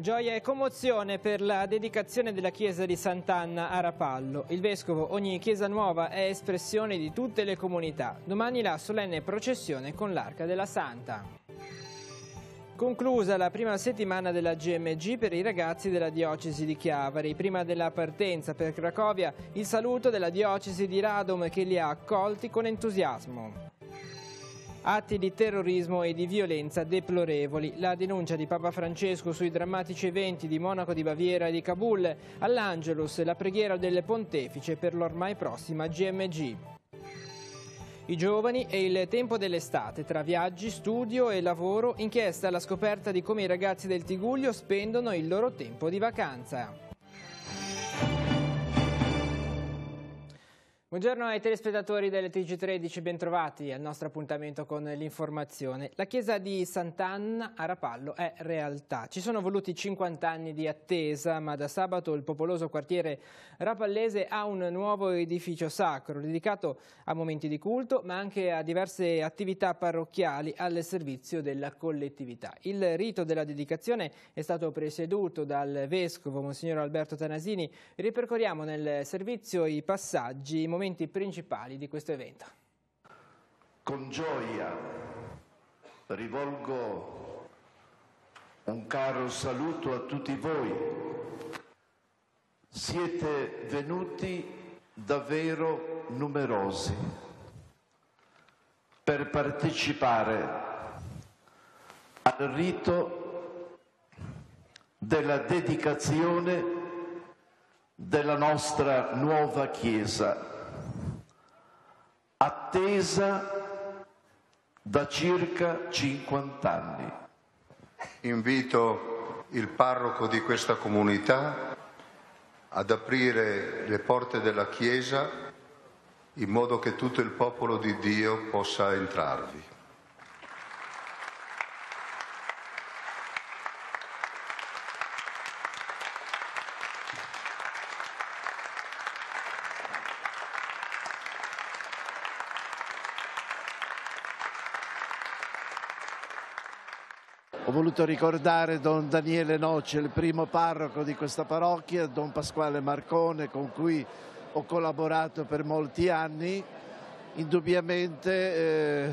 Gioia e commozione per la dedicazione della chiesa di Sant'Anna a Rapallo. Il vescovo, ogni chiesa nuova è espressione di tutte le comunità. Domani la solenne processione con l'Arca della Santa. Conclusa la prima settimana della GMG per i ragazzi della diocesi di Chiavari. Prima della partenza per Cracovia, il saluto della diocesi di Radom che li ha accolti con entusiasmo. Atti di terrorismo e di violenza deplorevoli. La denuncia di Papa Francesco sui drammatici eventi di Monaco di Baviera e di Kabul. All'Angelus la preghiera del pontefice per l'ormai prossima GMG. I giovani e il tempo dell'estate, tra viaggi, studio e lavoro, inchiesta alla scoperta di come i ragazzi del Tiguglio spendono il loro tempo di vacanza. Buongiorno ai telespettatori delle TG13, bentrovati al nostro appuntamento con l'informazione. La chiesa di Sant'Anna a Rapallo è realtà. Ci sono voluti 50 anni di attesa, ma da sabato il popoloso quartiere rapallese ha un nuovo edificio sacro dedicato a momenti di culto, ma anche a diverse attività parrocchiali al servizio della collettività. Il rito della dedicazione è stato presieduto dal vescovo Monsignor Alberto Tanasini. Ripercorriamo nel servizio i passaggi, i momenti momenti principali di questo evento. Con gioia rivolgo un caro saluto a tutti voi. Siete venuti davvero numerosi per partecipare al rito della dedicazione della nostra nuova Chiesa attesa da circa 50 anni. Invito il parroco di questa comunità ad aprire le porte della Chiesa in modo che tutto il popolo di Dio possa entrarvi. Ho voluto ricordare Don Daniele Noce, il primo parroco di questa parrocchia, Don Pasquale Marcone con cui ho collaborato per molti anni. Indubbiamente eh,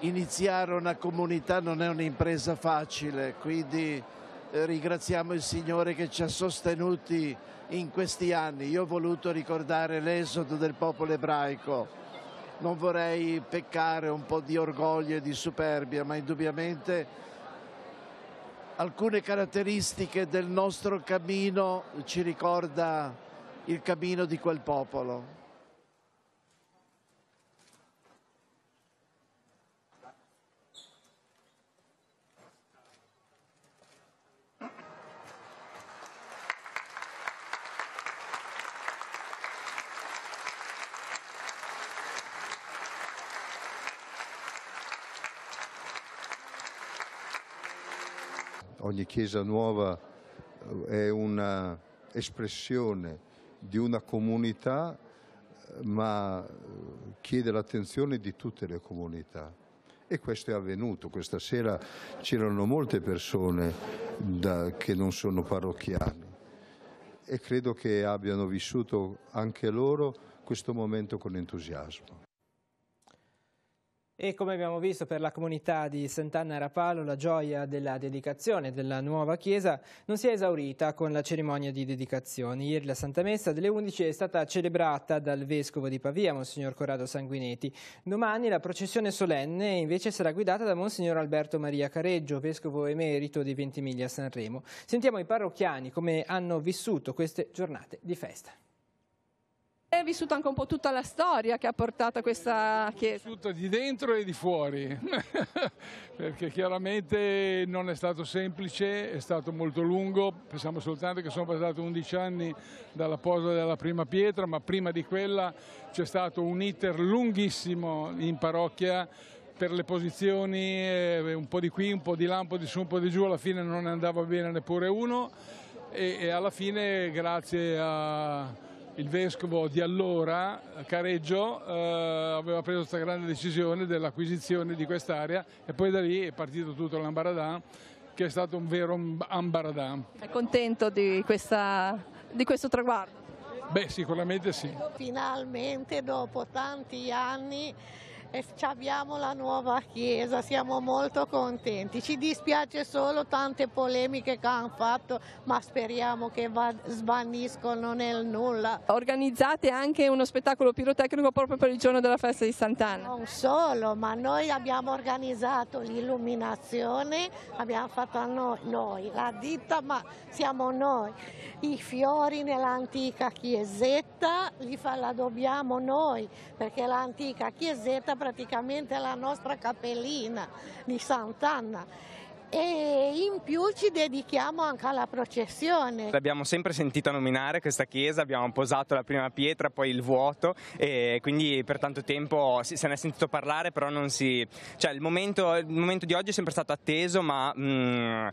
iniziare una comunità non è un'impresa facile, quindi eh, ringraziamo il Signore che ci ha sostenuti in questi anni. Io ho voluto ricordare l'esodo del popolo ebraico non vorrei peccare un po' di orgoglio e di superbia, ma indubbiamente alcune caratteristiche del nostro cammino ci ricorda il cammino di quel popolo. ogni chiesa nuova eh, è un'espressione di una comunità ma eh, chiede l'attenzione di tutte le comunità. E questo è avvenuto. Questa sera c'erano molte persone da, che non sono parrocchiani e credo che abbiano vissuto anche loro questo momento con entusiasmo. E come abbiamo visto per la comunità di Sant'Anna Rapallo la gioia della dedicazione della nuova chiesa non si è esaurita con la cerimonia di dedicazione. Ieri la Santa Messa delle 11 è stata celebrata dal Vescovo di Pavia, Monsignor Corrado Sanguinetti. Domani la processione solenne invece sarà guidata da Monsignor Alberto Maria Careggio, Vescovo Emerito di Ventimiglia Sanremo. Sentiamo i parrocchiani come hanno vissuto queste giornate di festa hai vissuto anche un po' tutta la storia che ha portato a questa chiesa. Ho vissuto di dentro e di fuori, perché chiaramente non è stato semplice, è stato molto lungo, pensiamo soltanto che sono passati 11 anni dalla posa della prima pietra, ma prima di quella c'è stato un iter lunghissimo in parrocchia per le posizioni, eh, un po' di qui, un po' di là, un po' di su, un po' di giù, alla fine non ne andava bene neppure uno e, e alla fine grazie a il vescovo di allora, Careggio, eh, aveva preso questa grande decisione dell'acquisizione di quest'area e poi da lì è partito tutto l'Ambaradà che è stato un vero Ambaradà. È contento di, questa, di questo traguardo? Beh, sicuramente sì. Finalmente dopo tanti anni e abbiamo la nuova chiesa, siamo molto contenti. Ci dispiace solo tante polemiche che hanno fatto, ma speriamo che svaniscono nel nulla. Organizzate anche uno spettacolo pirotecnico proprio per il giorno della festa di Sant'Anna? Non solo, ma noi abbiamo organizzato l'illuminazione, abbiamo fatto noi, noi, la ditta, ma siamo noi. I fiori nell'antica chiesetta li fa, la dobbiamo noi, perché l'antica chiesetta praticamente la nostra capellina di Sant'Anna e in più ci dedichiamo anche alla processione. L'abbiamo sempre sentita nominare questa chiesa, abbiamo posato la prima pietra, poi il vuoto e quindi per tanto tempo se ne è sentito parlare, però non si... cioè il momento, il momento di oggi è sempre stato atteso, ma... Mh, mm,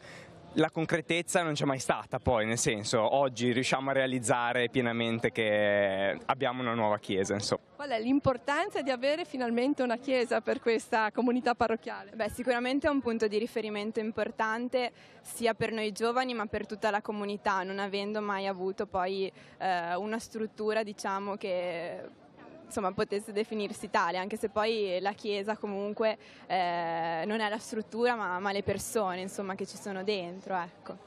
la concretezza non c'è mai stata poi, nel senso oggi riusciamo a realizzare pienamente che abbiamo una nuova chiesa. Insomma. Qual è l'importanza di avere finalmente una chiesa per questa comunità parrocchiale? Beh, sicuramente è un punto di riferimento importante sia per noi giovani ma per tutta la comunità, non avendo mai avuto poi eh, una struttura diciamo che insomma, potesse definirsi tale, anche se poi la Chiesa comunque eh, non è la struttura ma, ma le persone insomma, che ci sono dentro. Ecco.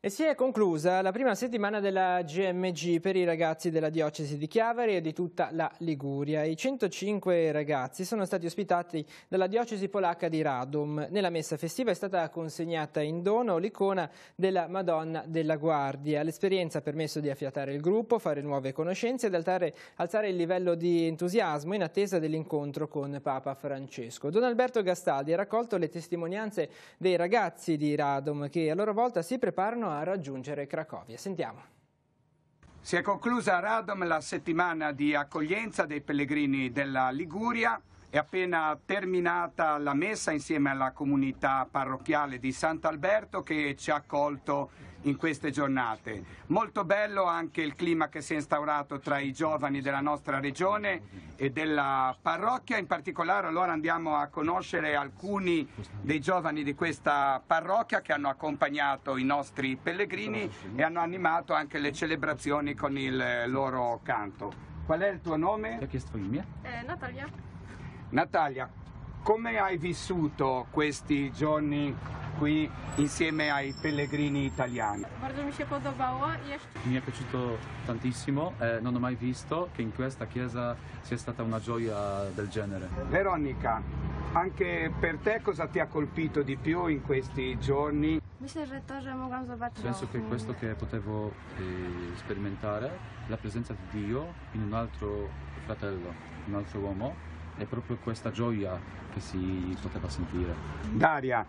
E si è conclusa la prima settimana della GMG per i ragazzi della diocesi di Chiavari e di tutta la Liguria. I 105 ragazzi sono stati ospitati dalla diocesi polacca di Radom. Nella messa festiva è stata consegnata in dono l'icona della Madonna della Guardia. L'esperienza ha permesso di affiatare il gruppo, fare nuove conoscenze ed altare, alzare il livello di entusiasmo in attesa dell'incontro con Papa Francesco. Don Alberto Gastaldi ha raccolto le testimonianze dei ragazzi di Radom che a loro volta si preparano fino a raggiungere Cracovia. Sentiamo. Si è conclusa a Radom la settimana di accoglienza dei pellegrini della Liguria. È appena terminata la messa insieme alla comunità parrocchiale di Sant'Alberto che ci ha accolto in queste giornate. Molto bello anche il clima che si è instaurato tra i giovani della nostra regione e della parrocchia, in particolare allora andiamo a conoscere alcuni dei giovani di questa parrocchia che hanno accompagnato i nostri pellegrini e hanno animato anche le celebrazioni con il loro canto. Qual è il tuo nome? Eh, Natalia. Natalia, come hai vissuto questi giorni qui insieme ai pellegrini italiani? mi è piaciuto tantissimo, eh, non ho mai visto che in questa chiesa sia stata una gioia del genere. Veronica, anche per te cosa ti ha colpito di più in questi giorni? Penso che questo che potevo eh, sperimentare, la presenza di Dio in un altro fratello, un altro uomo, è proprio questa gioia che si poteva sentire. Daria,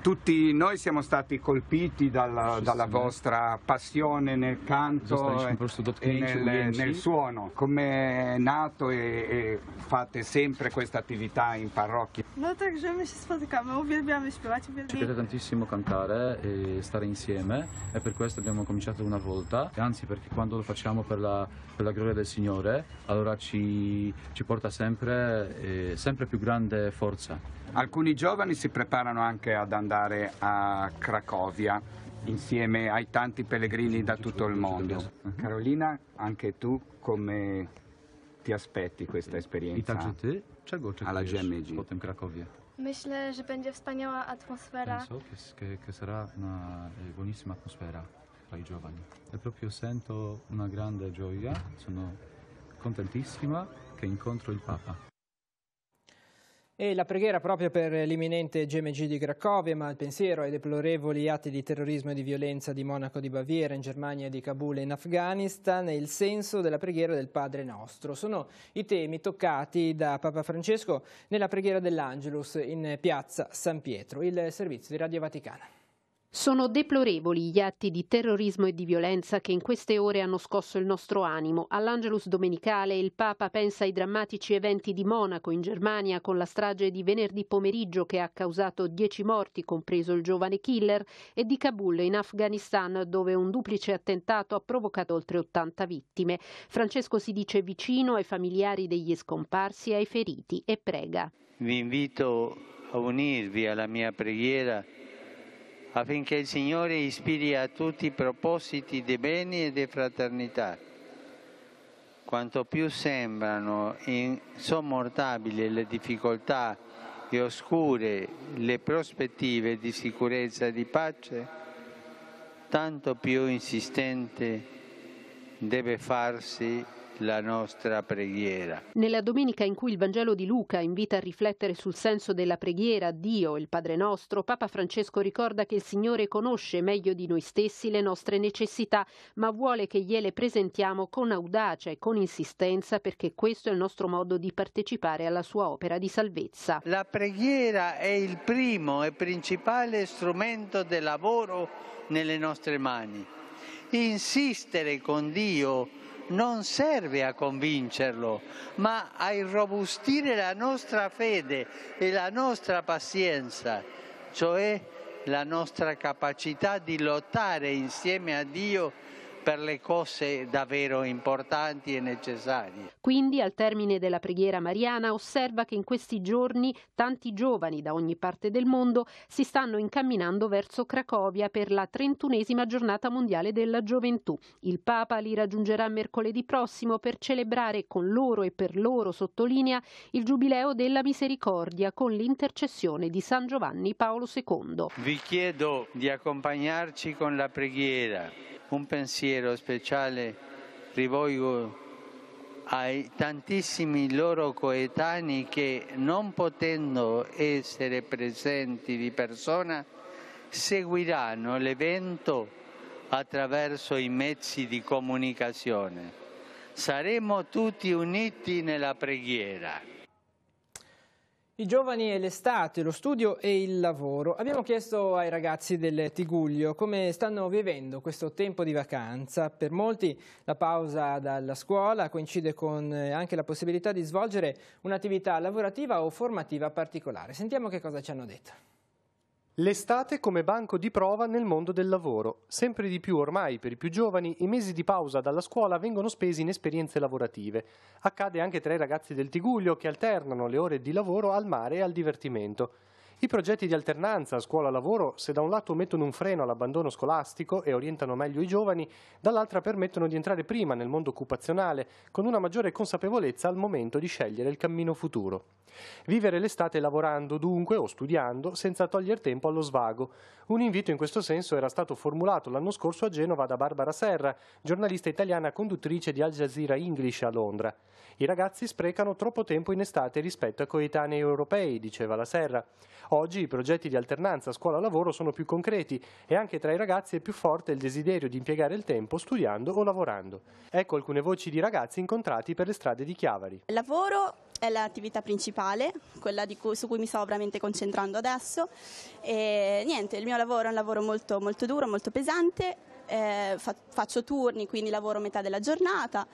tutti noi siamo stati colpiti dalla, dalla vostra passione nel canto e, nel, nel, suono. Come è nato e, e fate sempre questa attività in parrocchia? No, także my się spotykamy, uwielbiamy śpiewać, uwielbiamy... Ci piace tantissimo cantare e stare insieme e per questo abbiamo cominciato una volta, anzi perché quando lo facciamo per la, per la gloria del Signore, allora ci, ci porta sempre, eh, sempre più grande forza forza. Alcuni giovani si preparano anche ad andare a Cracovia insieme ai tanti pellegrini da tutto il mondo. Carolina, anche tu come ti aspetti questa esperienza? I także czego oczekujesz GMG. po tym Myślę, że będzie wspaniała atmosfera. Penso che, sarà una eh, buonissima atmosfera tra i giovani. E proprio sento una grande gioia, sono contentissima che incontro il Papa. E la preghiera proprio per l'imminente GMG di Cracovia, ma il pensiero ai deplorevoli atti di terrorismo e di violenza di Monaco di Baviera, in Germania di Kabul e in Afghanistan, e il senso della preghiera del Padre Nostro. Sono i temi toccati da Papa Francesco nella preghiera dell'Angelus in piazza San Pietro, il servizio di Radio Vaticana. Sono deplorevoli gli atti di terrorismo e di violenza che in queste ore hanno scosso il nostro animo. All'Angelus domenicale il Papa pensa ai drammatici eventi di Monaco in Germania con la strage di venerdì pomeriggio che ha causato dieci morti, compreso il giovane killer, e di Kabul in Afghanistan dove un duplice attentato ha provocato oltre 80 vittime. Francesco si dice vicino ai familiari degli scomparsi e ai feriti e prega. Vi invito a unirvi alla mia preghiera affinché il Signore ispiri a tutti i propositi di beni e di fraternità. Quanto più sembrano insommortabili le difficoltà e oscure le prospettive di sicurezza e di pace, tanto più insistente deve farsi la nostra preghiera. Nella domenica in cui il Vangelo di Luca invita a riflettere sul senso della preghiera a Dio, il Padre nostro, Papa Francesco ricorda che il Signore conosce meglio di noi stessi le nostre necessità, ma vuole che gliele presentiamo con audacia e con insistenza perché questo è il nostro modo di partecipare alla sua opera di salvezza. La preghiera è il primo e principale strumento del lavoro nelle nostre mani. Insistere con Dio non serve a convincerlo, ma a irrobustire la nostra fede e la nostra pazienza, cioè la nostra capacità di lottare insieme a Dio per le cose davvero importanti e necessarie. Quindi al termine della preghiera mariana osserva che in questi giorni tanti giovani da ogni parte del mondo si stanno incamminando verso Cracovia per la 31esima giornata mondiale della gioventù. Il Papa li raggiungerà mercoledì prossimo per celebrare con loro e per loro, sottolinea, il giubileo della misericordia con l'intercessione di San Giovanni Paolo II. Vi chiedo di accompagnarci con la preghiera un pensiero speciale rivolgo ai tantissimi loro coetanei che non potendo essere presenti di persona seguiranno l'evento attraverso i mezzi di comunicazione. Saremo tutti uniti nella preghiera. I giovani e l'estate, lo studio e il lavoro. Abbiamo chiesto ai ragazzi del Tiguglio come stanno vivendo questo tempo di vacanza. Per molti la pausa dalla scuola coincide con eh, anche la possibilità di svolgere un'attività lavorativa o formativa particolare. Sentiamo che cosa ci hanno detto. L'estate come banco di prova nel mondo del lavoro. Sempre di più ormai per i più giovani i mesi di pausa dalla scuola vengono spesi in esperienze lavorative. Accade anche tra i ragazzi del Tiguglio che alternano le ore di lavoro al mare e al divertimento. I progetti di alternanza scuola-lavoro, se da un lato mettono un freno all'abbandono scolastico e orientano meglio i giovani, dall'altra permettono di entrare prima nel mondo occupazionale, con una maggiore consapevolezza al momento di scegliere il cammino futuro. Vivere l'estate lavorando dunque o studiando senza togliere tempo allo svago. Un invito in questo senso era stato formulato l'anno scorso a Genova da Barbara Serra, giornalista italiana conduttrice di Al Jazeera English a Londra. I ragazzi sprecano troppo tempo in estate rispetto a coetanei europei, diceva la Serra. Oggi i progetti di alternanza scuola-lavoro sono più concreti e anche tra i ragazzi è più forte il desiderio di impiegare il tempo studiando o lavorando. Ecco alcune voci di ragazzi incontrati per le strade di Chiavari. Il lavoro è l'attività principale, quella cui, su cui mi sto veramente concentrando adesso e niente, il mio lavoro è un lavoro molto, molto duro, molto pesante, eh, fa, faccio turni, quindi lavoro metà della giornata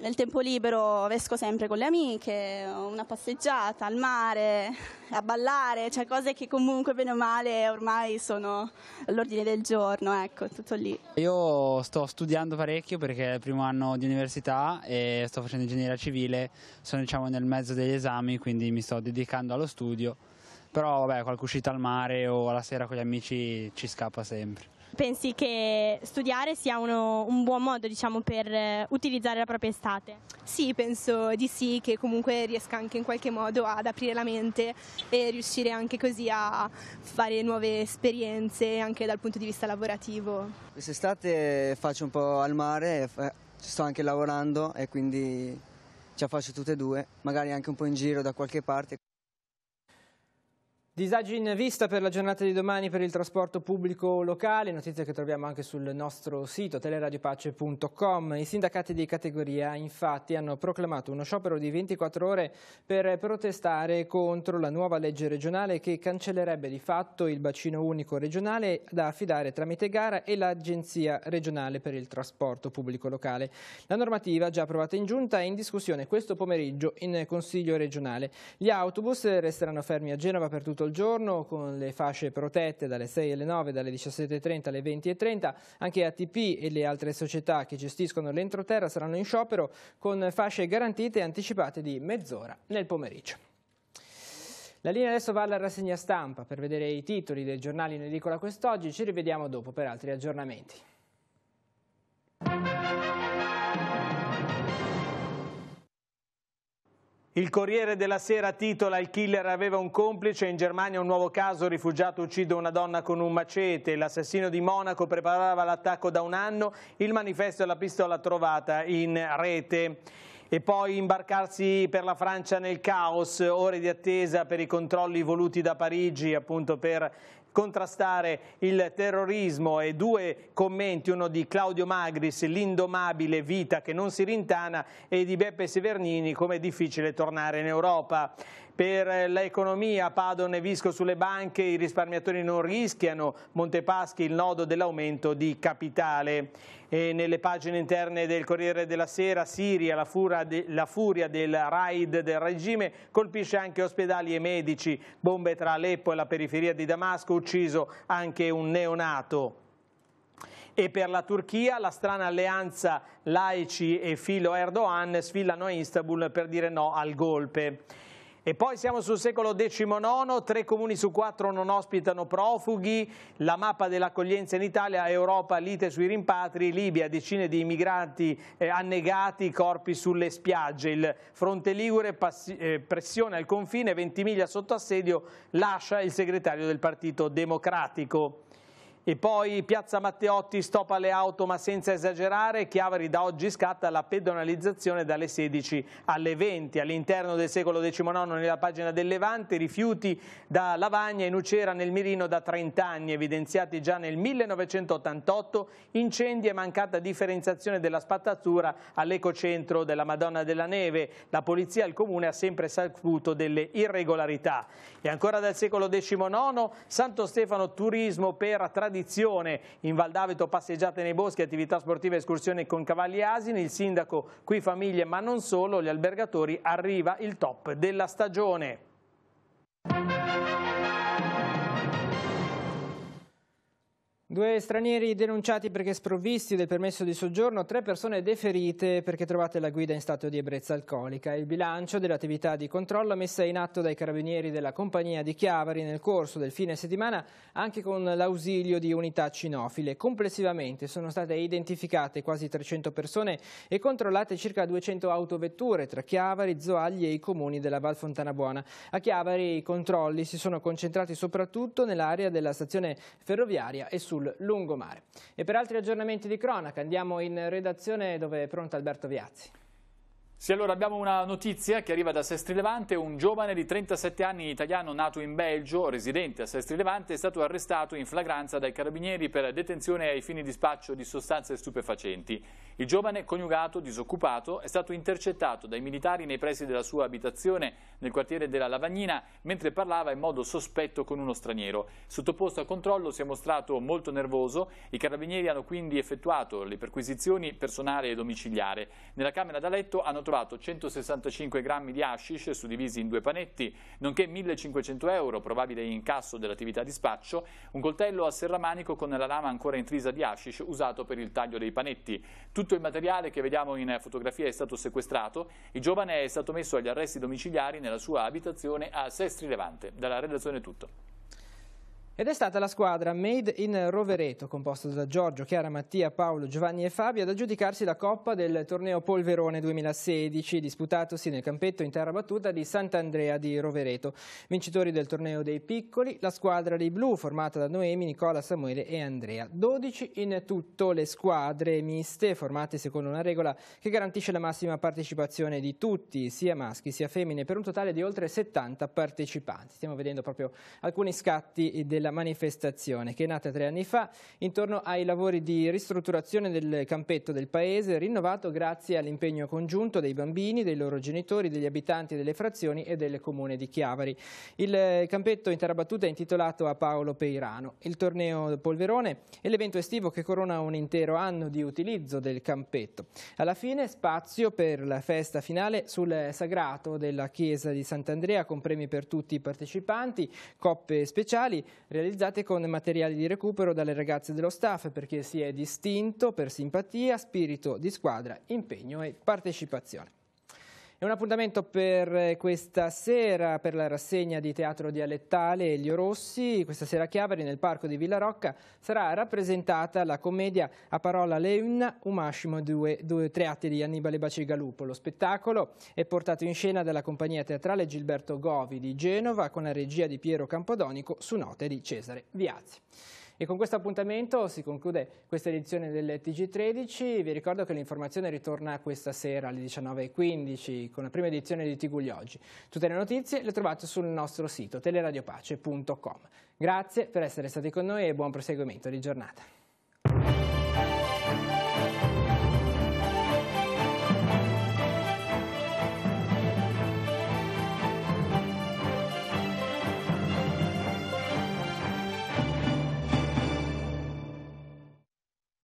nel tempo libero esco sempre con le amiche, una passeggiata al mare, a ballare, cioè cose che comunque bene o male ormai sono all'ordine del giorno, ecco, tutto lì. Io sto studiando parecchio perché è il primo anno di università e sto facendo ingegneria civile, sono diciamo nel mezzo degli esami, quindi mi sto dedicando allo studio, però vabbè, qualche uscita al mare o alla sera con gli amici ci scappa sempre. Pensi che studiare sia uno, un buon modo diciamo, per eh, utilizzare la propria estate? Sì, penso di sì, che comunque riesca anche in qualche modo ad aprire la mente e riuscire anche così a fare nuove esperienze anche dal punto di vista lavorativo. Quest'estate faccio un po' al mare, ci sto anche lavorando e quindi ce la faccio tutte e due, magari anche un po' in giro da qualche parte. Disagi in vista per la giornata di domani per il trasporto pubblico locale, notizie che troviamo anche sul nostro sito teleradiopace.com. I sindacati di categoria infatti hanno proclamato uno sciopero di 24 ore per protestare contro la nuova legge regionale che cancellerebbe di fatto il bacino unico regionale da affidare tramite gara e l'Agenzia regionale per il trasporto pubblico locale. La normativa già approvata in giunta è in discussione questo pomeriggio in Consiglio regionale. Gli autobus resteranno fermi a Genova per tutto il al giorno con le fasce protette dalle 6 alle 9, dalle 17.30 alle 20.30. Anche ATP e le altre società che gestiscono l'entroterra saranno in sciopero con fasce garantite anticipate di mezz'ora nel pomeriggio. La linea adesso va alla rassegna stampa per vedere i titoli dei giornali in edicola quest'oggi. Ci rivediamo dopo per altri aggiornamenti. Il Corriere della Sera titola Il killer aveva un complice, in Germania un nuovo caso, rifugiato uccide una donna con un macete, l'assassino di Monaco preparava l'attacco da un anno, il manifesto e la pistola trovata in rete. E poi imbarcarsi per la Francia nel caos, ore di attesa per i controlli voluti da Parigi appunto per contrastare il terrorismo e due commenti, uno di Claudio Magris, l'indomabile vita che non si rintana e di Beppe Severnini, come è difficile tornare in Europa. Per l'economia, Padon e Visco sulle banche, i risparmiatori non rischiano, Montepaschi il nodo dell'aumento di capitale e nelle pagine interne del Corriere della Sera, Siria, la, de, la furia del raid del regime, colpisce anche ospedali e medici, bombe tra Aleppo e la periferia di Damasco, ucciso anche un neonato. E per la Turchia la strana alleanza laici e filo Erdogan sfilano a Istanbul per dire no al golpe. E poi siamo sul secolo XIX, tre comuni su quattro non ospitano profughi, la mappa dell'accoglienza in Italia, Europa, lite sui rimpatri, Libia, decine di immigrati eh, annegati, corpi sulle spiagge, il fronte Ligure eh, pressione al confine, 20 miglia sotto assedio, lascia il segretario del Partito Democratico. E poi Piazza Matteotti stop alle auto ma senza esagerare, Chiavari da oggi scatta la pedonalizzazione dalle 16 alle 20. All'interno del secolo XIX nella pagina del Levante rifiuti da Lavagna in Ucera nel Mirino da 30 anni, evidenziati già nel 1988, incendi e mancata differenziazione della spattatura all'ecocentro della Madonna della Neve. La polizia e il comune ha sempre saputo delle irregolarità. E ancora dal secolo XIX, Santo Stefano Turismo per tradizione tradizione in Val passeggiate nei boschi, attività sportive, escursioni con cavalli e asini, il sindaco qui famiglie ma non solo, gli albergatori, arriva il top della stagione. Due stranieri denunciati perché sprovvisti del permesso di soggiorno, tre persone deferite perché trovate la guida in stato di ebbrezza alcolica. Il bilancio dell'attività di controllo messa in atto dai carabinieri della compagnia di Chiavari nel corso del fine settimana anche con l'ausilio di unità cinofile. Complessivamente sono state identificate quasi 300 persone e controllate circa 200 autovetture tra Chiavari, Zoagli e i comuni della Val Fontana Buona. A Chiavari i controlli si sono concentrati soprattutto nell'area della stazione ferroviaria e sul sul lungomare. E per altri aggiornamenti di cronaca andiamo in redazione dove è pronto Alberto Viazzi. Sì, allora abbiamo una notizia che arriva da Sestri Levante, un giovane di 37 anni italiano nato in Belgio, residente a Sestri Levante, è stato arrestato in flagranza dai carabinieri per detenzione ai fini di spaccio di sostanze stupefacenti. Il giovane, coniugato, disoccupato, è stato intercettato dai militari nei pressi della sua abitazione nel quartiere della Lavagnina mentre parlava in modo sospetto con uno straniero. Sottoposto a controllo si è mostrato molto nervoso, i carabinieri hanno quindi effettuato le perquisizioni personale e domiciliare. Nella camera da letto hanno trovato trovato 165 grammi di hashish suddivisi in due panetti, nonché 1500 euro probabile incasso dell'attività di spaccio, un coltello a serramanico con la lama ancora intrisa di hashish usato per il taglio dei panetti. Tutto il materiale che vediamo in fotografia è stato sequestrato. Il giovane è stato messo agli arresti domiciliari nella sua abitazione a Sestri Levante. Dalla redazione è tutto. Ed è stata la squadra Made in Rovereto, composta da Giorgio, Chiara, Mattia, Paolo, Giovanni e Fabio, ad aggiudicarsi la coppa del torneo Polverone 2016, disputatosi nel campetto in terra battuta di Sant'Andrea di Rovereto. Vincitori del torneo dei piccoli, la squadra dei blu, formata da Noemi, Nicola, Samuele e Andrea. 12 in tutto le squadre miste, formate secondo una regola che garantisce la massima partecipazione di tutti, sia maschi sia femmine, per un totale di oltre 70 partecipanti. Stiamo vedendo proprio alcuni scatti della della manifestazione che è nata tre anni fa intorno ai lavori di ristrutturazione del campetto del paese rinnovato grazie all'impegno congiunto dei bambini, dei loro genitori, degli abitanti delle frazioni e del comune di Chiavari. Il campetto in terra battuta è intitolato a Paolo Peirano. Il torneo Polverone è l'evento estivo che corona un intero anno di utilizzo del campetto. Alla fine spazio per la festa finale sul sagrato della chiesa di Sant'Andrea con premi per tutti i partecipanti, coppe speciali, realizzate con materiali di recupero dalle ragazze dello staff perché si è distinto per simpatia, spirito di squadra, impegno e partecipazione. È un appuntamento per eh, questa sera per la rassegna di teatro dialettale Elio Rossi. Questa sera a Chiavari nel parco di Villa Rocca sarà rappresentata la commedia A parola un Umashimo due, due atti di Annibale Bacigalupo. Lo spettacolo è portato in scena dalla compagnia teatrale Gilberto Govi di Genova con la regia di Piero Campodonico su note di Cesare Viazzi. E con questo appuntamento si conclude questa edizione del TG13. Vi ricordo che l'informazione ritorna questa sera alle 19.15 con la prima edizione di Tigugli Oggi. Tutte le notizie le trovate sul nostro sito teleradiopace.com. Grazie per essere stati con noi e buon proseguimento di giornata.